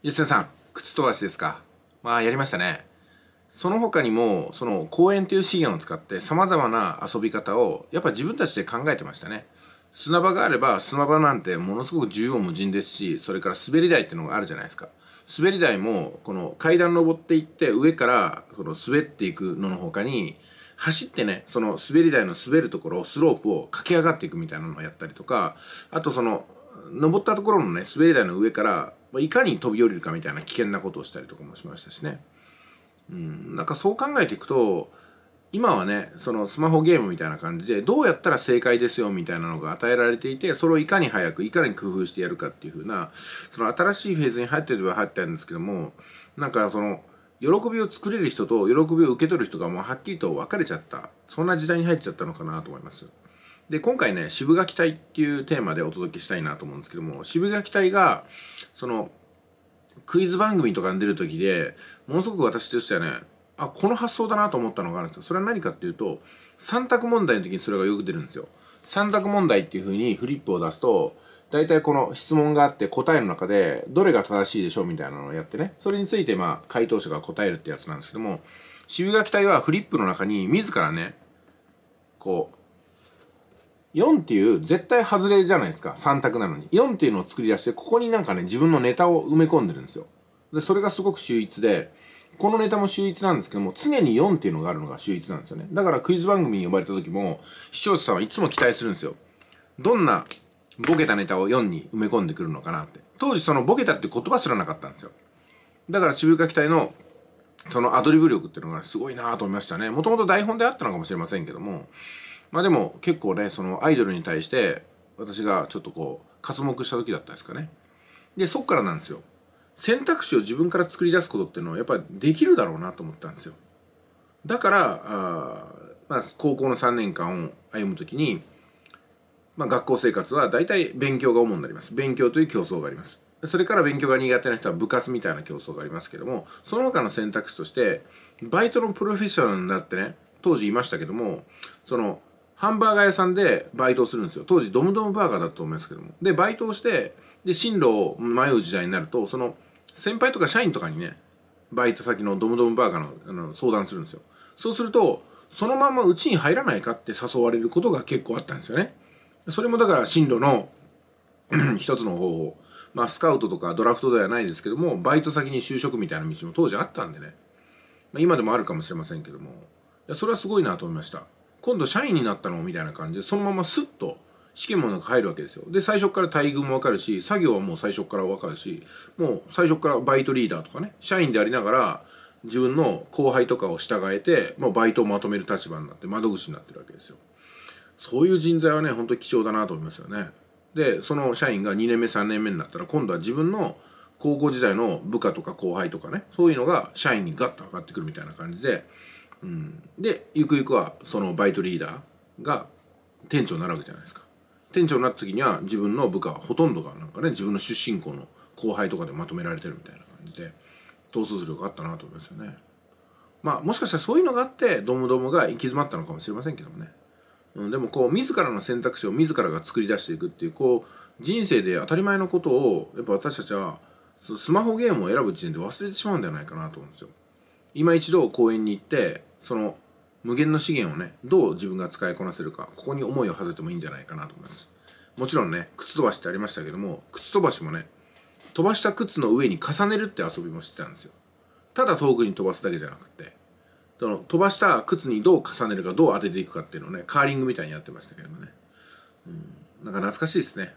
吉田さん、靴飛ばしですか。まあ、やりましたね。その他にも、その公園という資源を使って様々な遊び方を、やっぱ自分たちで考えてましたね。砂場があれば、砂場なんてものすごく縦横無尽ですし、それから滑り台っていうのがあるじゃないですか。滑り台も、この階段登っていって、上からその滑っていくのの他に、走ってね、その滑り台の滑るところ、スロープを駆け上がっていくみたいなのをやったりとか、あとその、登ったところのね、滑り台の上からまあ、いかに飛び降りるかみたいな危険なことをしたりとかもしましたしね。うん、なんかそう考えていくと、今はね、そのスマホゲームみたいな感じで、どうやったら正解ですよみたいなのが与えられていて、それをいかに早く、いかに工夫してやるかっていう風な、その新しいフェーズに入ってれば入ってたんですけども、なんかその、喜びを作れる人と喜びを受け取る人がもうはっきりと分かれちゃった。そんな時代に入っちゃったのかなと思います。で今回ね渋垣隊っていうテーマでお届けしたいなと思うんですけども渋垣隊がそのクイズ番組とかに出る時でものすごく私としてはねあこの発想だなと思ったのがあるんですよそれは何かっていうと3択問題の時にそれがよく出るんですよ3択問題っていう風にフリップを出すと大体この質問があって答えの中でどれが正しいでしょうみたいなのをやってねそれについてまあ回答者が答えるってやつなんですけども渋垣隊はフリップの中に自らねこう4っていう絶対外れじゃないですか。3択なのに。4っていうのを作り出して、ここになんかね、自分のネタを埋め込んでるんですよ。で、それがすごく秀逸で、このネタも秀逸なんですけども、常に4っていうのがあるのが秀逸なんですよね。だからクイズ番組に呼ばれた時も、視聴者さんはいつも期待するんですよ。どんなボケたネタを4に埋め込んでくるのかなって。当時そのボケたって言葉すらなかったんですよ。だから渋川期待のそのアドリブ力っていうのがすごいなと思いましたね。もともと台本であったのかもしれませんけども、まあでも結構ねそのアイドルに対して私がちょっとこう刮目した時だったんですかねでそっからなんですよ選択肢を自分から作り出すことっていうのはやっぱりできるだろうなと思ったんですよだからあ、まあ、高校の3年間を歩む時に、まあ、学校生活は大体勉強が主になります勉強という競争がありますそれから勉強が苦手な人は部活みたいな競争がありますけどもその他の選択肢としてバイトのプロフェッショナルになってね当時いましたけどもそのハンバーガー屋さんでバイトをするんですよ当時ドムドムバーガーだと思いますけどもでバイトをしてで進路を迷う時代になるとその先輩とか社員とかにねバイト先のドムドムバーガーのあの相談するんですよそうするとそのままうちに入らないかって誘われることが結構あったんですよねそれもだから進路の 一つの方法まあスカウトとかドラフトではないですけどもバイト先に就職みたいな道も当時あったんでね、まあ、今でもあるかもしれませんけどもそれはすごいなと思いました今度社員になったのみたいな感じで、そのまますっと試験もなんか入るわけですよ。で、最初から待遇もわかるし、作業はもう最初からわかるし、もう最初からバイトリーダーとかね、社員でありながら、自分の後輩とかを従えて、まあ、バイトをまとめる立場になって窓口になってるわけですよそういう人材はね本当に貴重だなと思いますよねでその社員が2年目3年目になったら今度は自分の高校時代の部下とか後輩とかねそういうのが社員にガッと上がってくるみたいな感じでうん、でゆくゆくはそのバイトリーダーが店長になるわけじゃないですか店長になった時には自分の部下ほとんどがなんかね自分の出身校の後輩とかでまとめられてるみたいな感じで統率力があったなと思いますよねまあもしかしたらそういうのがあってドムドムが行き詰まったのかもしれませんけどもね、うん、でもこう自らの選択肢を自らが作り出していくっていうこう人生で当たり前のことをやっぱ私たちはスマホゲームを選ぶ時点で忘れてしまうんではないかなと思うんですよ今一度公園に行ってその無限の資源をねどう自分が使いこなせるかここに思いを馳せてもいいんじゃないかなと思いますもちろんね靴飛ばしってありましたけども靴飛ばしもね飛ばした靴の上に重ねるって遊びもしてたんですよただ遠くに飛ばすだけじゃなくてその飛ばした靴にどう重ねるかどう当てていくかっていうのをねカーリングみたいにやってましたけどね、うん、なんか懐かしいですね